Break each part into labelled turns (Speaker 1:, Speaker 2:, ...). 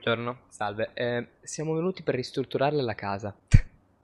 Speaker 1: Buongiorno, salve. Eh, siamo venuti per ristrutturarle la casa.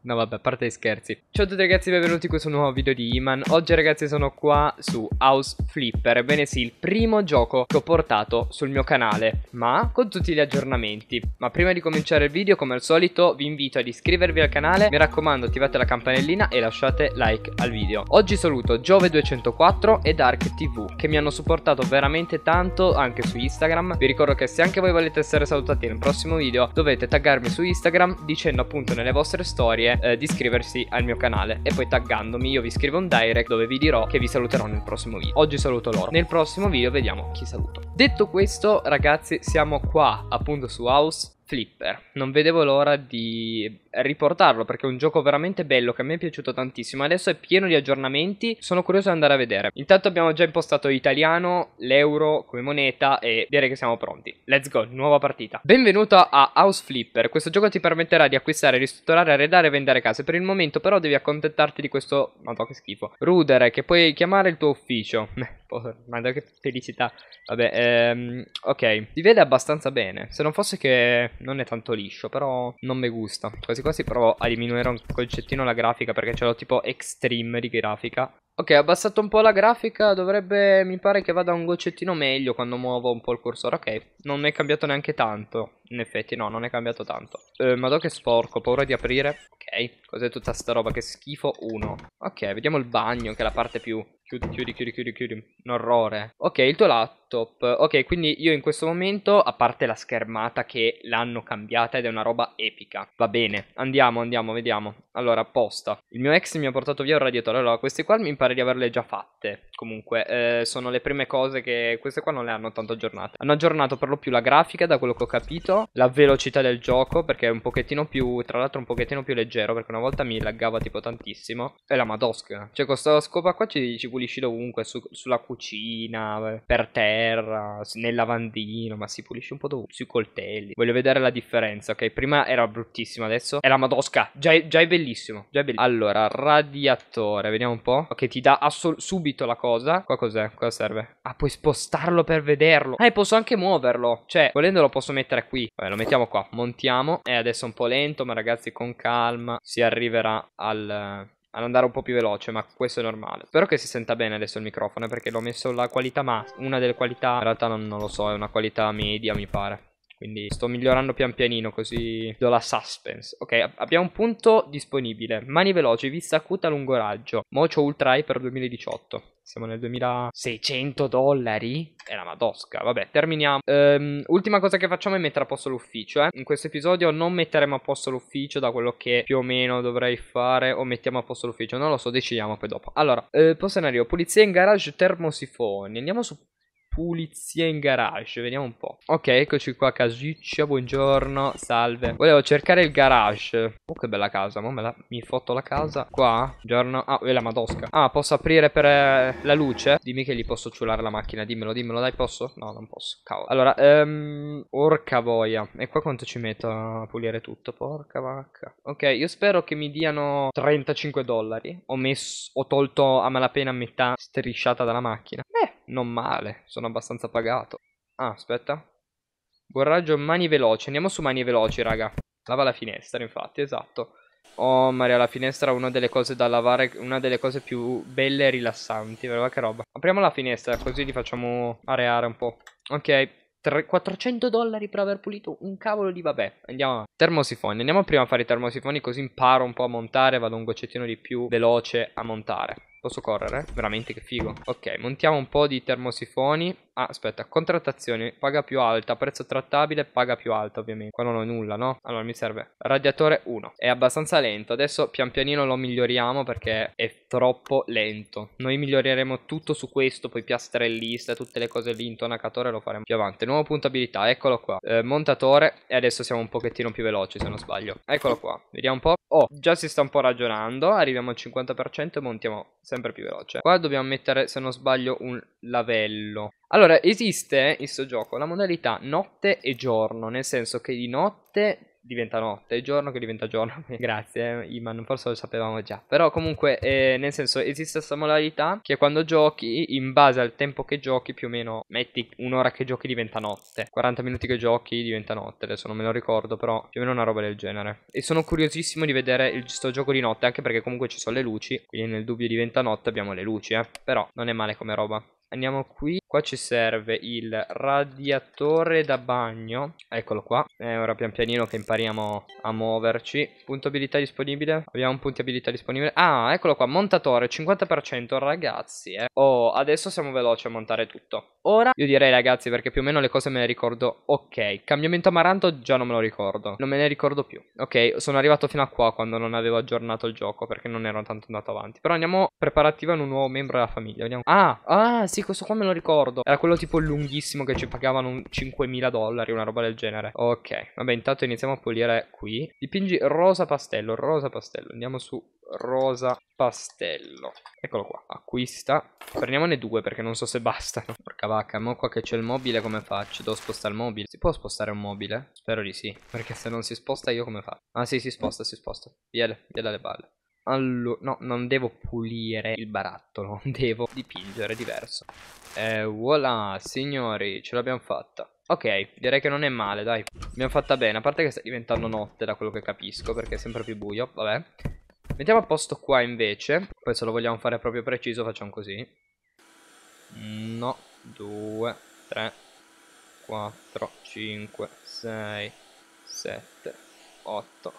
Speaker 1: No vabbè, a parte gli scherzi. Ciao a tutti ragazzi, benvenuti in questo nuovo video di Iman. Oggi ragazzi sono qua su House Flipper. Ebbene sì, il primo gioco che ho portato sul mio canale, ma con tutti gli aggiornamenti. Ma prima di cominciare il video, come al solito, vi invito ad iscrivervi al canale. Mi raccomando, attivate la campanellina e lasciate like al video. Oggi saluto Giove204 e DarkTV, che mi hanno supportato veramente tanto anche su Instagram. Vi ricordo che se anche voi volete essere salutati nel prossimo video, dovete taggarmi su Instagram dicendo appunto nelle vostre storie eh, di iscriversi al mio canale e poi taggandomi io vi scrivo un direct dove vi dirò che vi saluterò nel prossimo video. Oggi saluto loro, nel prossimo video vediamo chi saluto. Detto questo ragazzi siamo qua appunto su House Flipper. Non vedevo l'ora di riportarlo perché è un gioco veramente bello che a me è piaciuto tantissimo. Adesso è pieno di aggiornamenti, sono curioso di andare a vedere. Intanto abbiamo già impostato l'italiano, l'euro come moneta e direi che siamo pronti. Let's go, nuova partita. Benvenuto a House Flipper. Questo gioco ti permetterà di acquistare, ristrutturare, arredare e vendere case. Per il momento però devi accontentarti di questo... Madonna che schifo. rudere che puoi chiamare il tuo ufficio. Madonna che felicità. Vabbè, ehm, ok. Si vede abbastanza bene. Se non fosse che non è tanto liscio, però non mi gusta. Quasi quasi provo a diminuire un concettino la grafica perché ce l'ho tipo extreme di grafica Ok, ho abbassato un po' la grafica, dovrebbe, mi pare che vada un goccettino meglio quando muovo un po' il cursore. Ok, non è cambiato neanche tanto, in effetti no, non è cambiato tanto. Eh, madò che sporco, ho paura di aprire. Ok, cos'è tutta sta roba, che schifo, uno. Ok, vediamo il bagno, che è la parte più... Chiudi, chiudi, chiudi, chiudi, chiudi, un orrore. Ok, il tuo laptop. Ok, quindi io in questo momento, a parte la schermata che l'hanno cambiata ed è una roba epica. Va bene, andiamo, andiamo, vediamo. Allora, apposta. Il mio ex mi ha portato via un radiatore, allora questi qua mi pare pare di averle già fatte. Comunque, eh, sono le prime cose che queste qua non le hanno tanto aggiornate. Hanno aggiornato per lo più la grafica, da quello che ho capito, la velocità del gioco, perché è un pochettino più, tra l'altro un pochettino più leggero, perché una volta mi laggava tipo tantissimo. E la Madosk. Cioè, con questa scopa qua ci, ci pulisci dovunque, su, sulla cucina, eh, per terra, nel lavandino, ma si pulisce un po' dovunque, sui coltelli. Voglio vedere la differenza, ok? Prima era bruttissima, adesso è la Madosca. Già, già è bellissimo, già è bellissimo. Allora, radiatore, vediamo un po'. Ok, ti dà subito la cosa. Qua cos'è? Cosa serve? Ah, puoi spostarlo per vederlo. Ah, posso anche muoverlo. Cioè, volendo lo posso mettere qui. Vabbè, lo mettiamo qua. Montiamo. È adesso un po' lento, ma ragazzi, con calma si arriverà al ad andare un po' più veloce, ma questo è normale. Spero che si senta bene adesso il microfono, perché l'ho messo la qualità massima. una delle qualità, in realtà non, non lo so, è una qualità media mi pare. Quindi sto migliorando pian pianino così do la suspense. Ok, abbiamo un punto disponibile. Mani veloci, vista acuta a lungo raggio. Mocio Ultra Hyper 2018. Siamo nel 2600 dollari? È la madosca. Vabbè, terminiamo. Um, ultima cosa che facciamo è mettere a posto l'ufficio. Eh. In questo episodio non metteremo a posto l'ufficio da quello che più o meno dovrei fare. O mettiamo a posto l'ufficio. Non lo so, decidiamo poi dopo. Allora, eh, poi scenario. Pulizia in garage termosifoni. Andiamo su pulizia in garage. Vediamo un po'. Ok, eccoci qua, casuccia, Buongiorno, salve. Volevo cercare il garage. Oh, che bella casa. Ma la... mi fotto la casa. Qua, buongiorno. Ah, è la madosca. Ah, posso aprire per eh, la luce? Dimmi che gli posso ciulare la macchina. Dimmelo, dimmelo, dai, posso? No, non posso. Cavolo. Allora, ehm, orca boia. E qua quanto ci metto a pulire tutto? Porca vacca. Ok, io spero che mi diano 35 dollari. Ho messo, ho tolto a malapena metà strisciata dalla macchina. Eh, non male, sono abbastanza pagato. Ah, aspetta. Borraggio mani veloci, andiamo su mani veloci, raga. Lava la finestra, infatti, esatto. Oh, Maria, la finestra è una delle cose da lavare, una delle cose più belle e rilassanti, guarda che roba. Apriamo la finestra, così li facciamo areare un po'. Ok, 400 dollari per aver pulito un cavolo di vabbè. Andiamo avanti. Termosifoni, andiamo prima a fare i termosifoni così imparo un po' a montare, vado un goccettino di più veloce a montare. Posso correre? Veramente che figo. Ok, montiamo un po' di termosifoni ah, aspetta, contrattazione, paga più alta, prezzo trattabile, paga più alta ovviamente. Qua non ho nulla, no? Allora mi serve radiatore 1. È abbastanza lento, adesso pian pianino lo miglioriamo perché è troppo lento. Noi miglioreremo tutto su questo, poi piastrellista, tutte le cose lì, intonacatore lo faremo più avanti. Nuovo punto abilità, eccolo qua. Eh, montatore e adesso siamo un pochettino più veloci se non sbaglio. Eccolo qua, vediamo un po'. Oh, già si sta un po' ragionando, arriviamo al 50% e montiamo sempre più veloce. Qua dobbiamo mettere, se non sbaglio, un lavello. Allora, allora, esiste eh, in sto gioco la modalità notte e giorno, nel senso che di notte diventa notte, giorno che diventa giorno. Grazie, eh, Iman, forse lo sapevamo già. Però comunque, eh, nel senso, esiste questa modalità che quando giochi, in base al tempo che giochi, più o meno, metti un'ora che giochi diventa notte, 40 minuti che giochi diventa notte, adesso non me lo ricordo, però più o meno una roba del genere. E sono curiosissimo di vedere il, sto gioco di notte, anche perché comunque ci sono le luci, quindi nel dubbio diventa notte abbiamo le luci, eh. Però non è male come roba andiamo qui qua ci serve il radiatore da bagno eccolo qua È eh, ora pian pianino che impariamo a muoverci punto abilità disponibile abbiamo un punto abilità disponibile ah eccolo qua montatore 50% ragazzi eh. oh adesso siamo veloci a montare tutto ora io direi ragazzi perché più o meno le cose me le ricordo ok cambiamento amaranto già non me lo ricordo non me ne ricordo più ok sono arrivato fino a qua quando non avevo aggiornato il gioco perché non ero tanto andato avanti però andiamo preparativa in un nuovo membro della famiglia Vediamo. ah ah sì questo qua me lo ricordo. Era quello tipo lunghissimo che ci pagavano 5.000 dollari, una roba del genere. Ok, vabbè, intanto iniziamo a pulire qui. Dipingi rosa pastello, rosa pastello. Andiamo su rosa pastello. Eccolo qua, acquista. Prendiamone due perché non so se bastano. Porca vacca, ma qua che c'è il mobile come faccio? Devo spostare il mobile. Si può spostare un mobile? Spero di sì, perché se non si sposta io come faccio? Ah sì, si sposta, si sposta. Viene, viene dalle balle. Allora, no, non devo pulire il barattolo, devo dipingere diverso. Eh, voilà, signori, ce l'abbiamo fatta. Ok, direi che non è male, dai. Abbiamo fatta bene, a parte che sta diventando notte da quello che capisco, perché è sempre più buio, vabbè. Mettiamo a posto qua invece, poi se lo vogliamo fare proprio preciso facciamo così. 1, 2, 3, 4, 5, 6, 7, 8.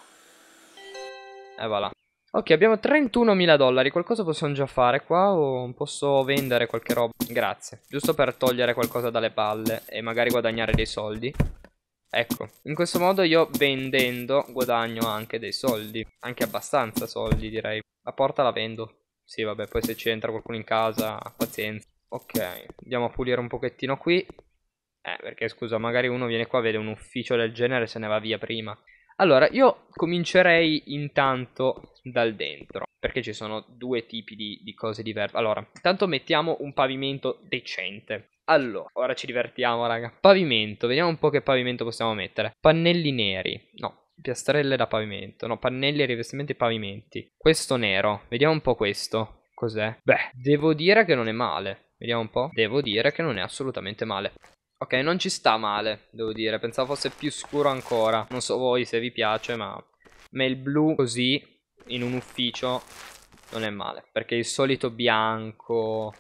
Speaker 1: E voilà. Ok, abbiamo 31.000 dollari, qualcosa possiamo già fare qua o posso vendere qualche roba? Grazie, giusto per togliere qualcosa dalle palle e magari guadagnare dei soldi. Ecco, in questo modo io vendendo guadagno anche dei soldi, anche abbastanza soldi direi. La porta la vendo, sì vabbè, poi se ci entra qualcuno in casa, pazienza. Ok, andiamo a pulire un pochettino qui. Eh, perché scusa, magari uno viene qua, vede un ufficio del genere e se ne va via prima. Allora, io comincerei intanto dal dentro, perché ci sono due tipi di, di cose diverse. Allora, intanto mettiamo un pavimento decente. Allora, ora ci divertiamo, raga. Pavimento, vediamo un po' che pavimento possiamo mettere. Pannelli neri. No, piastrelle da pavimento, no, pannelli e rivestimenti e pavimenti. Questo nero, vediamo un po' questo. Cos'è? Beh, devo dire che non è male. Vediamo un po'. Devo dire che non è assolutamente male. Ok, non ci sta male, devo dire. Pensavo fosse più scuro ancora. Non so voi se vi piace, ma... Ma il blu così in un ufficio non è male, perché il solito bianco,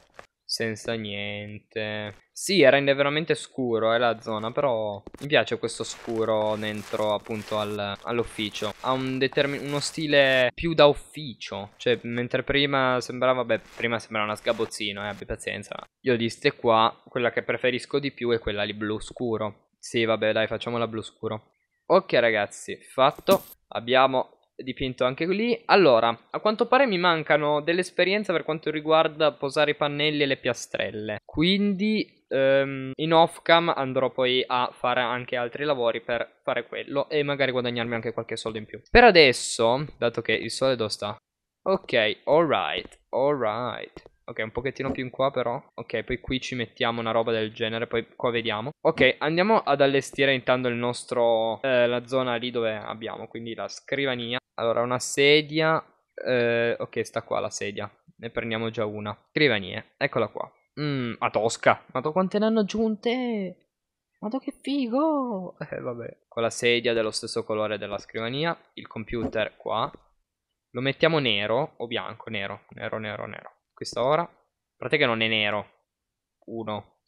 Speaker 1: senza niente... Sì, rende veramente scuro eh, la zona, però mi piace questo scuro dentro appunto al, all'ufficio. Ha un uno stile più da ufficio, cioè mentre prima sembrava, beh, prima sembrava una sgabozzino, eh, abbi pazienza. Io di ste qua, quella che preferisco di più è quella di blu scuro. Sì, vabbè, dai, facciamola blu scuro. Ok ragazzi, fatto. Abbiamo dipinto anche lì. Allora, a quanto pare mi mancano delle esperienze per quanto riguarda posare i pannelli e le piastrelle. Quindi um, in off-cam andrò poi a fare anche altri lavori per fare quello e magari guadagnarmi anche qualche soldo in più. Per adesso, dato che il sole dove sta? Ok, alright, alright. Ok, un pochettino più in qua però. Ok, poi qui ci mettiamo una roba del genere, poi qua vediamo. Ok, andiamo ad allestire intanto il nostro, eh, la zona lì dove abbiamo, quindi la scrivania. Allora, una sedia. Eh, ok, sta qua la sedia. Ne prendiamo già una. Scrivanie, eccola qua. Mmm, a Tosca. Ma quante ne hanno aggiunte? Madò che figo! Eh, vabbè. Con la sedia dello stesso colore della scrivania. Il computer qua. Lo mettiamo nero o bianco? Nero, nero, nero, nero questa ora. A parte che non è nero. 1.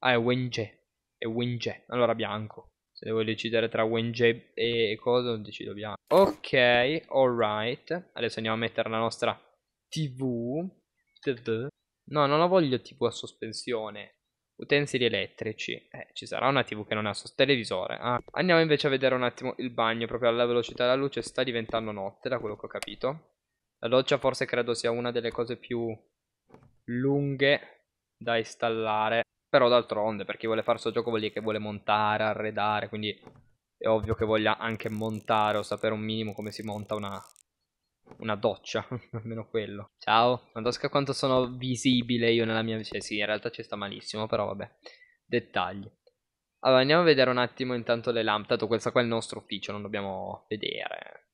Speaker 1: Ah, è Wenge. È Wenge. Allora bianco. Se devo decidere tra Wenge e cosa, decido bianco. Ok, alright. Adesso andiamo a mettere la nostra TV. TV. No, non la voglio TV a sospensione. Utensili elettrici. Eh, ci sarà una TV che non ha sos- televisore. Ah. Andiamo invece a vedere un attimo il bagno. Proprio alla velocità della luce sta diventando notte, da quello che ho capito. La doccia forse credo sia una delle cose più lunghe da installare, però d'altronde per chi vuole fare questo gioco vuol dire che vuole montare, arredare, quindi è ovvio che voglia anche montare o sapere un minimo come si monta una, una doccia, almeno quello. Ciao, Mandosca quanto sono visibile io nella mia... Cioè sì, in realtà ci sta malissimo, però vabbè, dettagli. Allora, andiamo a vedere un attimo intanto le lampade, tanto questa qua è il nostro ufficio, non dobbiamo vedere.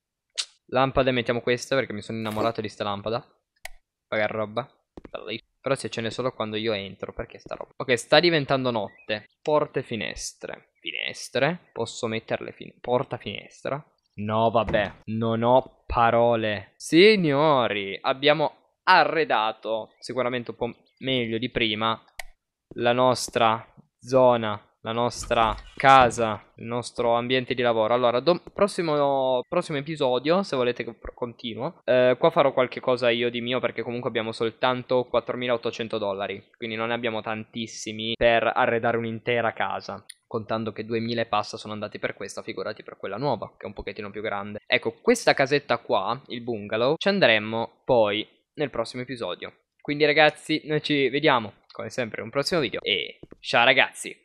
Speaker 1: Lampade mettiamo questa perché mi sono innamorato di sta lampada. Vabbè, roba. Però si accende solo quando io entro, perché sta roba. Ok, sta diventando notte. Porte finestre. Finestre? Posso metterle fin porta finestra? No, vabbè, non ho parole. Signori, abbiamo arredato, sicuramente un po' meglio di prima, la nostra zona la nostra casa, il nostro ambiente di lavoro. Allora, prossimo, prossimo, episodio, se volete che continuo, eh, qua farò qualche cosa io di mio perché comunque abbiamo soltanto 4.800 dollari, quindi non ne abbiamo tantissimi per arredare un'intera casa contando che 2000 passa sono andati per questa, figurati per quella nuova, che è un pochettino più grande. Ecco, questa casetta qua, il bungalow, ci andremo poi nel prossimo episodio. Quindi ragazzi, noi ci vediamo, come sempre, in un prossimo video e ciao ragazzi!